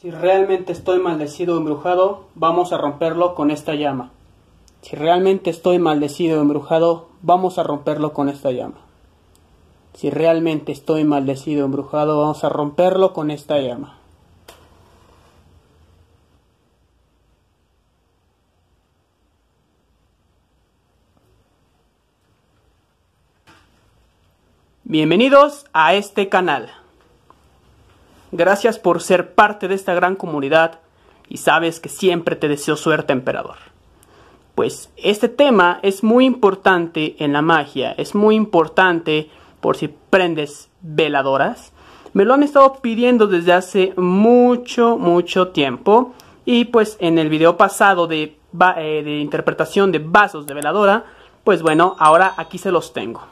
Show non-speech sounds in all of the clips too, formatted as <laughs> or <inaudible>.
Si realmente estoy maldecido o embrujado, vamos a romperlo con esta llama. Si realmente estoy maldecido o embrujado, vamos a romperlo con esta llama. Si realmente estoy maldecido o embrujado, vamos a romperlo con esta llama. Bienvenidos a este canal. Gracias por ser parte de esta gran comunidad y sabes que siempre te deseo suerte, emperador. Pues este tema es muy importante en la magia, es muy importante por si prendes veladoras. Me lo han estado pidiendo desde hace mucho, mucho tiempo. Y pues en el video pasado de, eh, interpretación de vasos de veladora, pues bueno, ahora aquí se los tengo.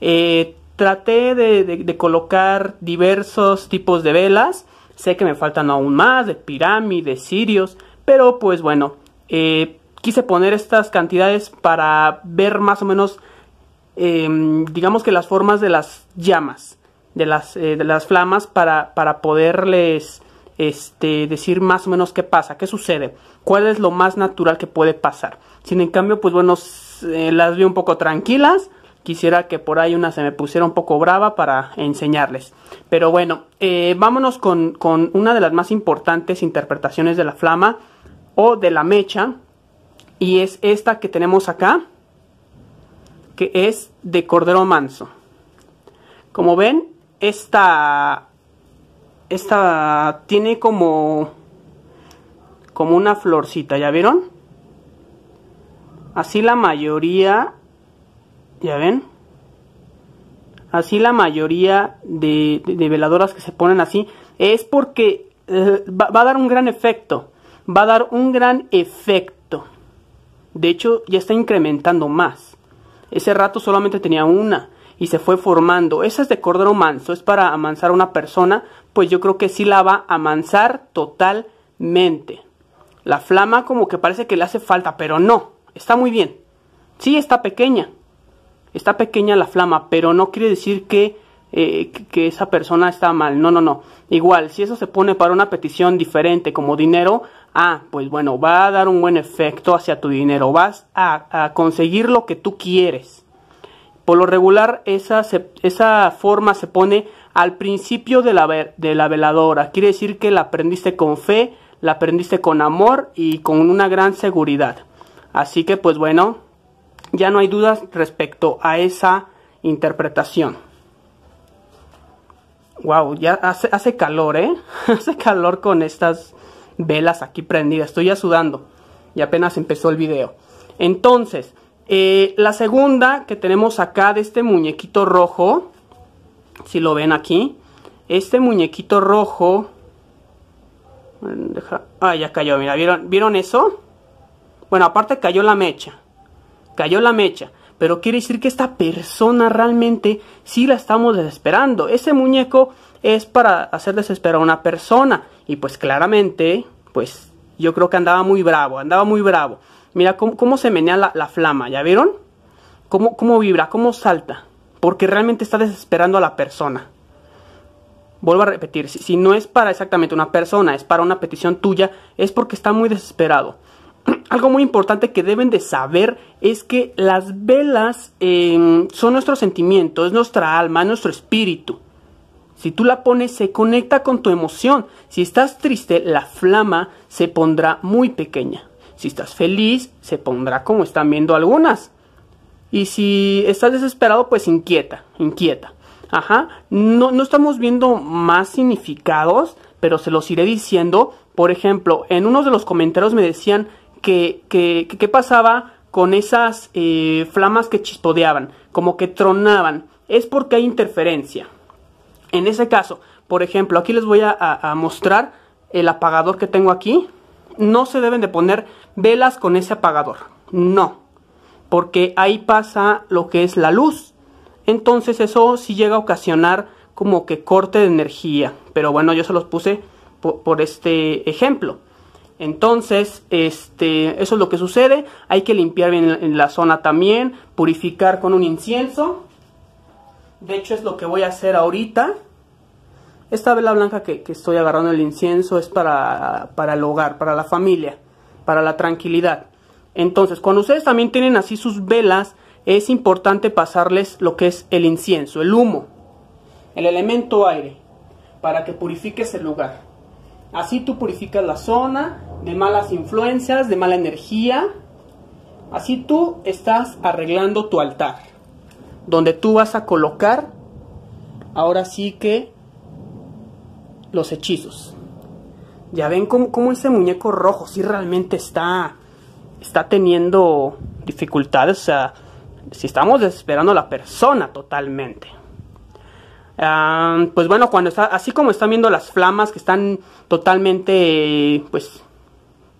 Eh, traté de, colocar diversos tipos de velas. Sé que me faltan aún más, de pirámides, sirios, pero pues bueno, eh, quise poner estas cantidades para ver más o menos, em, digamos que las formas de las llamas, de las, eh, flamas, para, poderles este, decir más o menos qué pasa, qué sucede, cuál es lo más natural que puede pasar. Sin en cambio, pues bueno, eh, las vi un poco tranquilas, quisiera que por ahí una se me pusiera un poco brava para enseñarles. Pero bueno, eh, vámonos con, con una de las más importantes interpretaciones de la flama o de la mecha. Y es esta que tenemos acá, que es de Cordero Manso. Como ven, esta, esta tiene como, como una florcita, ¿ya vieron? Así la mayoría ¿Ya ven? Así la mayoría de, veladoras que se ponen así es porque eh, va, a dar un gran efecto. Va a dar un gran efecto. De hecho, ya está incrementando más. Ese rato solamente tenía una y se fue formando. Esa es de cordero manso, es para amansar a una persona, pues yo creo que sí la va a amansar totalmente. La flama como que parece que le hace falta, pero no, está muy bien. Sí está pequeña, está pequeña la flama, pero no quiere decir eh, que, que esa persona está mal. No, no, no. Igual, si eso se pone para una petición diferente como dinero, ah, pues bueno, va a dar un buen efecto hacia tu dinero, vas a, conseguir lo que tú quieres. Por lo regular, esa, esa forma se pone al principio de la, de la veladora. Quiere decir que la aprendiste con fe, la aprendiste con amor y con una gran seguridad. Así que pues bueno, ya no hay dudas respecto a esa interpretación. Wow, ya hace, calor, ¿eh? <laughs> hace calor con estas velas aquí prendidas. Estoy ya sudando. Y apenas empezó el video. Entonces, eh, la segunda que tenemos acá de este muñequito rojo. Si lo ven aquí. Este muñequito rojo. Deja, ah, ya cayó. Mira, ¿vieron, ¿vieron eso? Bueno, aparte cayó la mecha cayó la mecha. Pero quiere decir que esta persona realmente sí la estamos desesperando. Ese muñeco es para hacer desesperar a una persona. Y pues claramente, pues yo creo que andaba muy bravo, andaba muy bravo. Mira cómo, se menea la, flama, ¿ya vieron? Cómo, cómo vibra, cómo salta. Porque realmente está desesperando a la persona. Vuelvo a repetir, si no es para exactamente una persona, es para una petición tuya, es porque está muy desesperado algo muy importante que deben de saber es que las velas em, son nuestro sentimiento, es nuestra alma, nuestro espíritu. Si tú la pones, se conecta con tu emoción. Si estás triste, la flama se pondrá muy pequeña. Si estás feliz, se pondrá como están viendo algunas. Y si estás desesperado, pues inquieta, inquieta. Ajá, no, no estamos viendo más significados, pero se los iré diciendo. Por ejemplo, en uno de los comentarios me decían, que, pasaba con esas eh, flamas que chispodeaban como que tronaban. Es porque hay interferencia. En ese caso, por ejemplo, aquí les voy a, mostrar el apagador que tengo aquí. No se deben de poner velas con ese apagador. No. Porque ahí pasa lo que es la luz. Entonces eso sí llega a ocasionar como que corte de energía. Pero bueno, yo se los puse por este ejemplo. Entonces, este, eso es lo que sucede. Hay que limpiar bien en la zona también, purificar con un incienso. De hecho, es lo que voy a hacer ahorita. Esta vela blanca que, estoy agarrando el incienso es para, para el hogar, para la familia, para la tranquilidad. Entonces, cuando ustedes también tienen así sus velas, es importante pasarles lo que es el incienso, el humo, el elemento aire, para que purifique ese lugar. Así tú purificas la zona de malas influencias, de mala energía. Así tú estás arreglando tu altar, donde tú vas a colocar ahora sí que los hechizos. Ya ven cómo, ese muñeco rojo sí realmente está, está teniendo dificultades. O sea, si estamos desesperando a la persona totalmente. Ah, pues bueno, cuando está, así como están viendo las flamas que están totalmente, pues,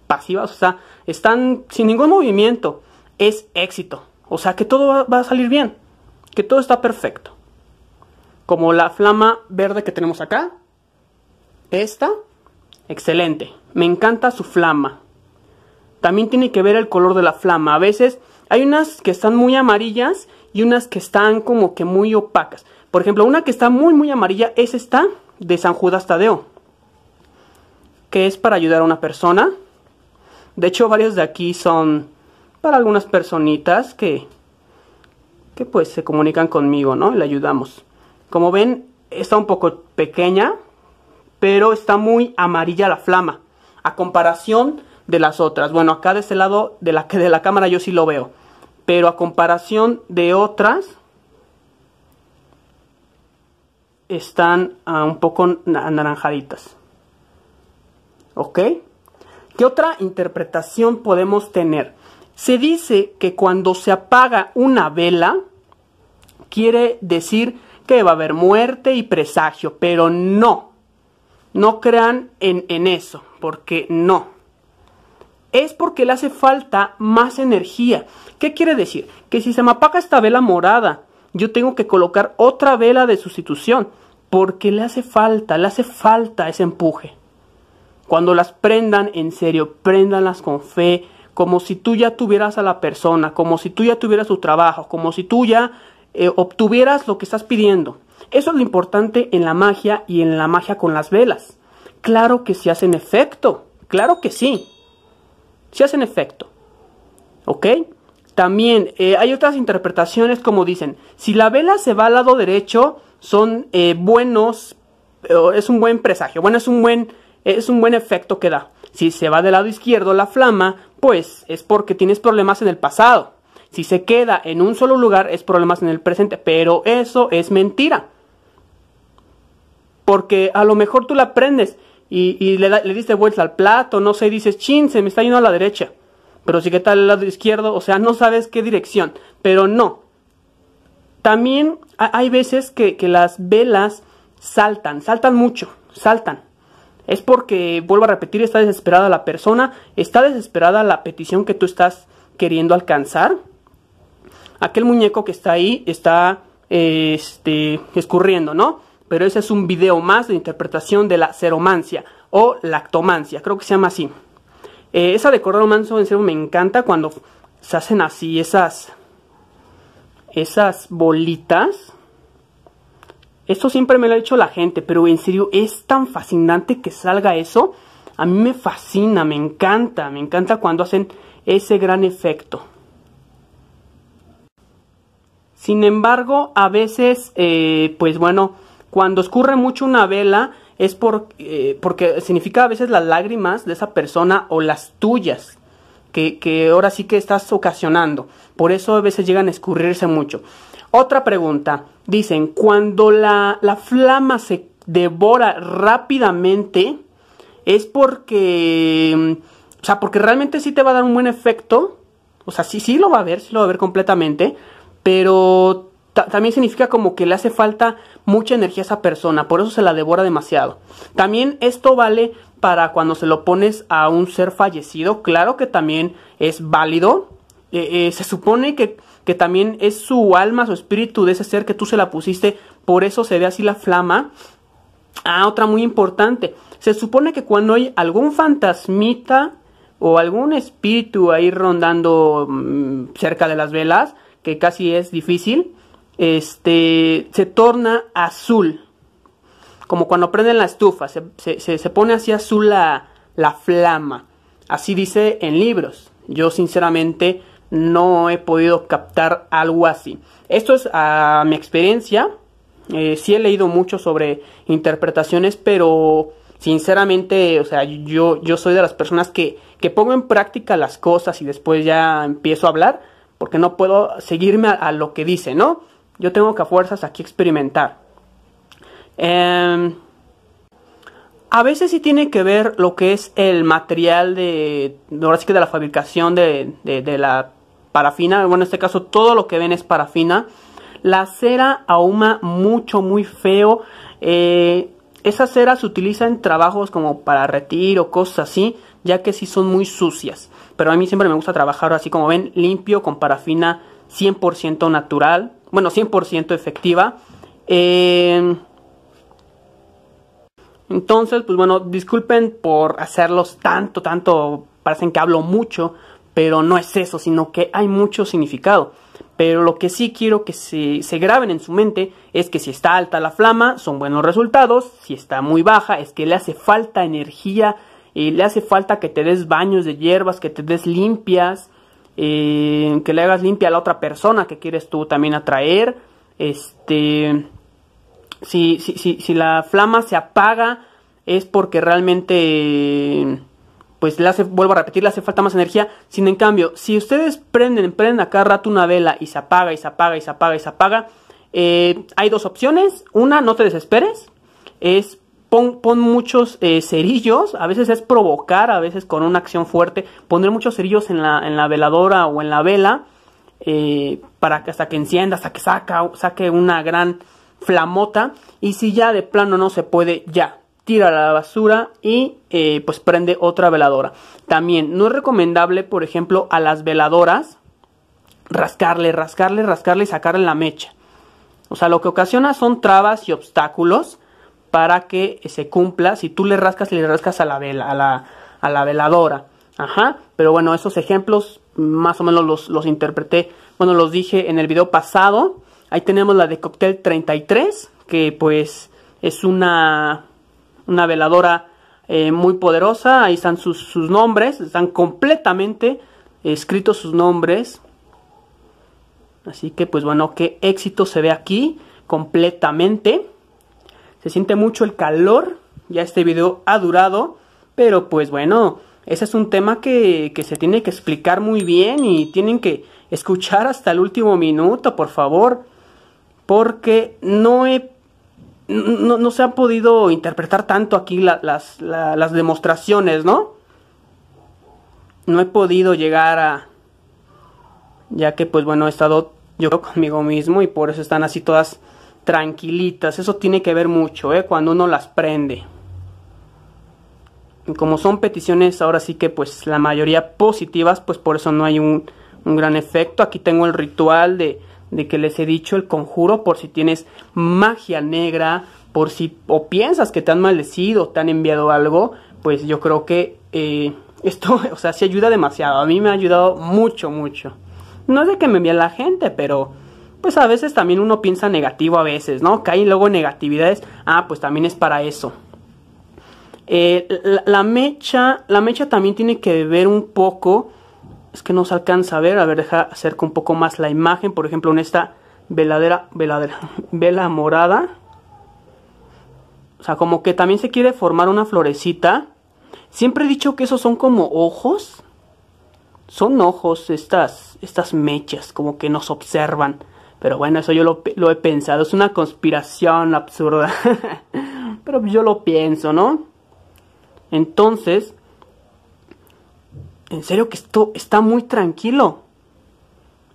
pasivas, o sea, están sin ningún movimiento, es éxito. O sea, que todo va a salir bien, que todo está perfecto. Como la flama verde que tenemos acá, esta, excelente, me encanta su flama. También tiene que ver el color de la flama. A veces hay unas que están muy amarillas y unas que están como que muy opacas. Por ejemplo, una que está muy, muy amarilla es esta de San Judas Tadeo, que es para ayudar a una persona. De hecho, varios de aquí son para algunas personitas que, que pues se comunican conmigo, ¿no? Y le ayudamos. Como ven, está un poco pequeña, pero está muy amarilla la flama, a comparación de las otras. Bueno, acá de este lado de la, <laughs> de la cámara yo sí lo veo, pero a comparación de otras, están ah, un poco anaranjaditas. ¿Ok? ¿Qué otra interpretación podemos tener? Se dice que cuando se apaga una vela, quiere decir que va a haber muerte y presagio, pero no. No crean en, en eso, porque no. Es porque le hace falta más energía. ¿Qué quiere decir? Que si se me apaga esta vela morada yo tengo que colocar otra vela de sustitución porque le hace falta, le hace falta ese empuje. Cuando las prendan en serio, prendanlas con fe, como si tú ya tuvieras a la persona, como si tú ya tuvieras su trabajo, como si tú ya eh, obtuvieras lo que estás pidiendo. Eso es lo importante en la magia y en la magia con las velas. Claro que sí hacen efecto, claro que sí, sí hacen efecto. ¿Ok? También eh, hay otras interpretaciones como dicen, si la vela se va al lado derecho, son eh, buenos, eh, es un buen presagio, bueno, es un buen, es un buen efecto que da. Si se va del lado izquierdo la flama, pues es porque tienes problemas en el pasado. Si se queda en un solo lugar, es problemas en el presente, pero eso es mentira. Porque a lo mejor tú la prendes y, le, le diste vuelta al plato, no sé, dices, chin, se me está yendo a la derecha pero si que está al lado izquierdo, o sea, no sabes qué dirección, pero no. También hay veces que, las velas saltan, saltan mucho, saltan. Es porque, vuelvo a repetir, está desesperada la persona, está desesperada la petición que tú estás queriendo alcanzar. Aquel muñeco que está ahí está este, escurriendo, ¿no? Pero ese es un video más de interpretación de la seromancia o lactomancia, creo que se llama así. Eh, esa de Cordero Manso en serio me encanta cuando se hacen así esas, esas bolitas. Esto siempre me lo ha dicho la gente, pero en serio es tan fascinante que salga eso. A mí me fascina, me encanta, me encanta cuando hacen ese gran efecto. Sin embargo, a veces, eh, pues bueno, cuando escurre mucho una vela, es por, eh, porque significa a veces las lágrimas de esa persona o las tuyas que, ahora sí que estás ocasionando. Por eso a veces llegan a escurrirse mucho. Otra pregunta. Dicen, cuando la, la flama se devora rápidamente, es porque... Mm, o sea, porque realmente sí te va a dar un buen efecto. O sea, sí, sí lo va a ver, sí lo va a ver completamente. Pero también significa como que le hace falta mucha energía a esa persona, por eso se la devora demasiado. También esto vale para cuando se lo pones a un ser fallecido, claro que también es válido. Eh, eh, se supone que, que también es su alma, su espíritu de ese ser que tú se la pusiste, por eso se ve así la flama. Ah, otra muy importante. Se supone que cuando hay algún fantasmita o algún espíritu ahí rondando mm, cerca de las velas, que casi es difícil, este, se torna azul. Como cuando prenden la estufa, se, pone así azul la, la flama. Así dice en libros. Yo sinceramente no he podido captar algo así. Esto es a mi experiencia. Eh, sí he leído mucho sobre interpretaciones, pero sinceramente, o sea, yo, yo soy de las personas que, pongo en práctica las cosas y después ya empiezo a hablar, porque no puedo seguirme a lo que dice, ¿no? Yo tengo que a fuerzas aquí experimentar. Em, a veces sí tiene que ver lo que es el material de, que de la fabricación de, la parafina. Bueno, en este caso todo lo que ven es parafina. La cera ahuma mucho, muy feo. Eh, esa cera se utiliza en trabajos como para retiro, cosas así, ya que sí son muy sucias. Pero a mí siempre me gusta trabajar así como ven, limpio, con parafina 100% natural bueno, 100% efectiva. Eh, entonces, pues bueno, disculpen por hacerlos tanto, tanto, parecen que hablo mucho, pero no es eso, sino que hay mucho significado. Pero lo que sí quiero que se, se, graben en su mente es que si está alta la flama, son buenos resultados, si está muy baja, es que le hace falta energía, y eh, le hace falta que te des baños de hierbas, que te des limpias, que le hagas limpia a la otra persona que quieres tú también atraer. Este, si, si, si, la flama se apaga es porque realmente, pues le hace, vuelvo a repetir, le hace falta más energía. Sin en cambio, si ustedes prenden, prenden cada rato una vela y se apaga y se apaga y se apaga y se apaga, eh, hay dos opciones. Una, no te desesperes. Es Pon, muchos eh, cerillos, a veces es provocar, a veces con una acción fuerte, poner muchos cerillos en la, veladora o en la vela, eh, para que hasta que encienda, hasta que saque una gran flamota, y si ya de plano no se puede, ya, tira la basura y eh, pues prende otra veladora. También no es recomendable, por ejemplo, a las veladoras rascarle, rascarle, rascarle y sacarle la mecha. O sea, lo que ocasiona son trabas y obstáculos para que se cumpla si tú le rascas y le rascas a la a la, veladora. Ajá, pero bueno, esos ejemplos más o menos los, los interpreté, bueno, los dije en el video pasado. Ahí tenemos la de Cóctel 33, que pues es una, una veladora eh, muy poderosa. Ahí están sus, sus nombres, están completamente escritos sus nombres. Así que pues bueno, qué éxito se ve aquí completamente. Se siente mucho el calor, ya este video ha durado, pero pues bueno, ese es un tema que, se tiene que explicar muy bien y tienen que escuchar hasta el último minuto, por favor, porque no he no, se han podido interpretar tanto aquí las, las, demostraciones, ¿no? No he podido llegar a... Ya que, pues bueno, he estado yo conmigo mismo y por eso están así todas tranquilitas. Eso tiene que ver mucho, ¿eh? Cuando uno las prende. Y como son peticiones, ahora sí que pues la mayoría positivas, pues por eso no hay un, gran efecto. Aquí tengo el ritual de, de, que les he dicho, el conjuro, por si tienes magia negra, por si o piensas que te han maldecido, te han enviado algo, pues yo creo que eh, <laughs> esto, o sea, sí ayuda demasiado. A mí me ha ayudado mucho, mucho. No es de que me envía la gente, pero pues a veces también uno piensa negativo a veces, ¿no? hay luego negatividades, ah, pues también es para eso. Eh, la, mecha, la mecha también tiene que ver un poco, es que no se alcanza a ver, a ver, deja acerca un poco más la imagen, por ejemplo, en esta veladera, veladera, <laughs> vela morada. O sea, como que también se quiere formar una florecita. Siempre he dicho que esos son como ojos. Son ojos estas, estas mechas, como que nos observan. Pero bueno, eso yo lo, he pensado. Es una conspiración absurda. <laughs> Pero yo lo pienso, ¿no? Entonces, en serio que esto está muy tranquilo.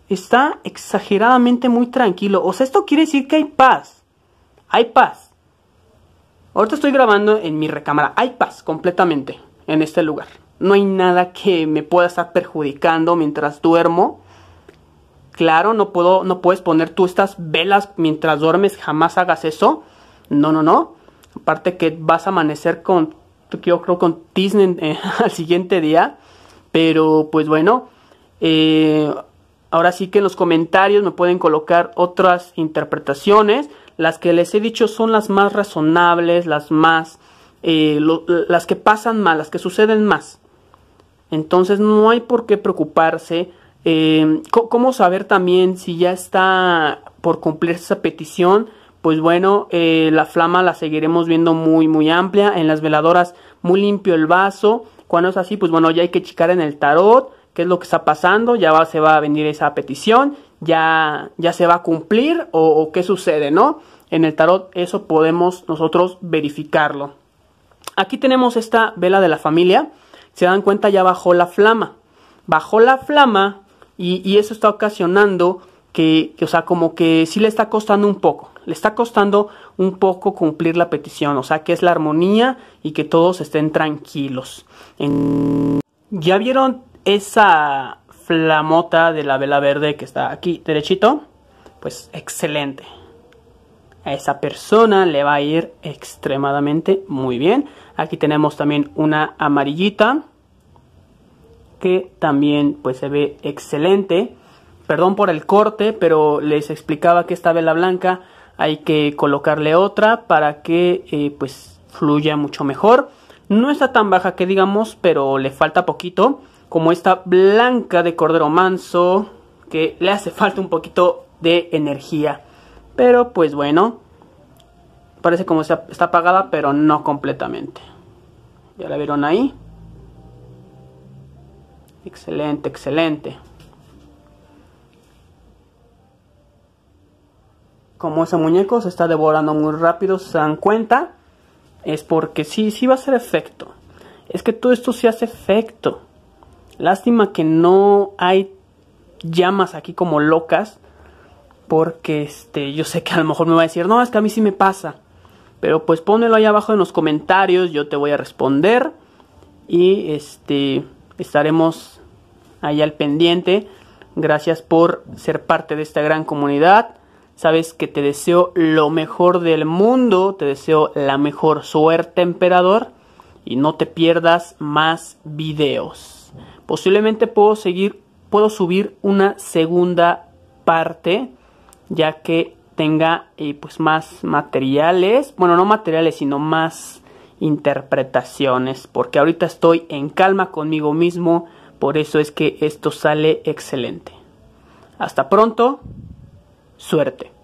Está exageradamente muy tranquilo. O sea, esto quiere decir que hay paz. Hay paz. Ahorita estoy grabando en mi recámara. Hay paz completamente en este lugar. No hay nada que me pueda estar perjudicando mientras duermo. Claro, no puedo, no puedes poner tú estas velas mientras duermes, jamás hagas eso. No, no, no. Aparte que vas a amanecer con, yo creo, con Disney eh, <laughs> al siguiente día. Pero pues bueno, eh, ahora sí que en los comentarios me pueden colocar otras interpretaciones. Las que les he dicho son las más razonables, las más, eh, las que pasan más, las que suceden más. Entonces no hay por qué preocuparse Em, ¿Cómo saber también si ya está por cumplir esa petición? Pues bueno, eh, la flama la seguiremos viendo muy, muy amplia. En las veladoras, muy limpio el vaso. Cuando es así, pues bueno, ya hay que checar en el tarot qué es lo que está pasando. Ya se va a venir esa petición. Ya, ya se va a cumplir o, o qué sucede, ¿no? En el tarot eso podemos nosotros verificarlo. Aquí tenemos esta vela de la familia. Se dan cuenta, ya bajó la flama. Bajó la flama y, eso está ocasionando que, o sea, como que sí le está costando un poco, le está costando un poco cumplir la petición, o sea, que es la armonía y que todos estén tranquilos. ¿Ya vieron esa flamota de la vela verde que está aquí derechito? Pues excelente. A esa persona le va a ir extremadamente muy bien. Aquí tenemos también una amarillita también pues se ve excelente. Perdón por el corte, pero les explicaba que esta vela blanca hay que colocarle otra para que eh, pues fluya mucho mejor. No está tan baja que digamos, pero le falta poquito. Como esta blanca de cordero manso, que le hace falta un poquito de energía. Pero pues bueno, parece como está apagada, pero no completamente. Ya la vieron ahí. Excelente, excelente. Como ese muñeco se está devorando muy rápido, se dan cuenta. Es porque sí, sí va a ser efecto. Es que todo esto sí hace efecto. Lástima que no hay llamas aquí como locas. Porque este, yo sé que a lo mejor me va a decir, no, es que a mí sí me pasa. Pero pues ponelo ahí abajo en los comentarios, yo te voy a responder. Y este, estaremos allá al pendiente. Gracias por ser parte de esta gran comunidad. Sabes que te deseo lo mejor del mundo, te deseo la mejor suerte, emperador, y no te pierdas más videos. Posiblemente puedo seguir, puedo subir una segunda parte, ya que tenga eh, pues más materiales, bueno, no materiales, sino más interpretaciones, porque ahorita estoy en calma conmigo mismo, por eso es que esto sale excelente. Hasta pronto. Suerte.